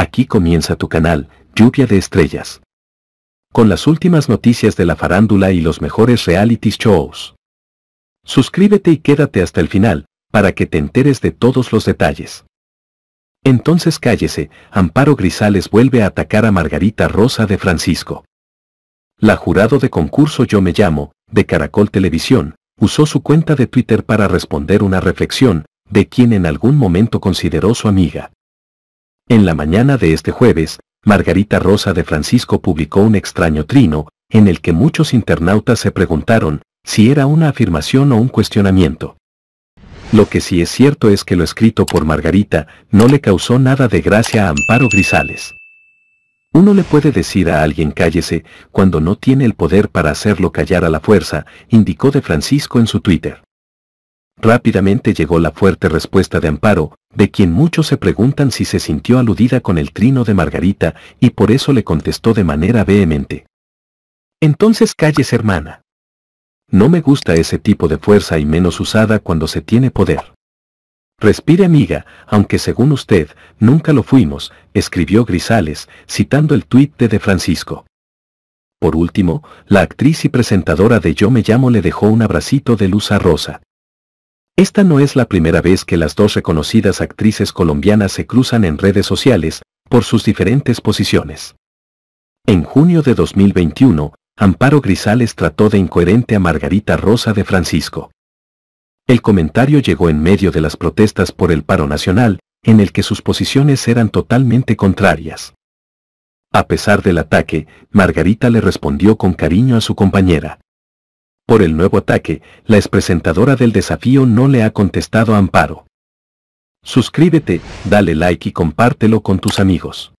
Aquí comienza tu canal, Lluvia de Estrellas. Con las últimas noticias de la farándula y los mejores reality shows. Suscríbete y quédate hasta el final, para que te enteres de todos los detalles. Entonces cállese, Amparo Grisales vuelve a atacar a Margarita Rosa de Francisco. La jurado de concurso Yo Me Llamo, de Caracol Televisión, usó su cuenta de Twitter para responder una reflexión, de quien en algún momento consideró su amiga. En la mañana de este jueves, Margarita Rosa de Francisco publicó un extraño trino, en el que muchos internautas se preguntaron si era una afirmación o un cuestionamiento. Lo que sí es cierto es que lo escrito por Margarita no le causó nada de gracia a Amparo Grisales. Uno le puede decir a alguien cállese cuando no tiene el poder para hacerlo callar a la fuerza, indicó de Francisco en su Twitter. Rápidamente llegó la fuerte respuesta de Amparo, de quien muchos se preguntan si se sintió aludida con el trino de Margarita y por eso le contestó de manera vehemente. Entonces calles, hermana. No me gusta ese tipo de fuerza y menos usada cuando se tiene poder. Respire amiga, aunque según usted, nunca lo fuimos, escribió Grisales, citando el tuit de De Francisco. Por último, la actriz y presentadora de Yo me llamo le dejó un abracito de luz a Rosa. Esta no es la primera vez que las dos reconocidas actrices colombianas se cruzan en redes sociales, por sus diferentes posiciones. En junio de 2021, Amparo Grisales trató de incoherente a Margarita Rosa de Francisco. El comentario llegó en medio de las protestas por el paro nacional, en el que sus posiciones eran totalmente contrarias. A pesar del ataque, Margarita le respondió con cariño a su compañera por el nuevo ataque, la expresentadora del desafío no le ha contestado Amparo. Suscríbete, dale like y compártelo con tus amigos.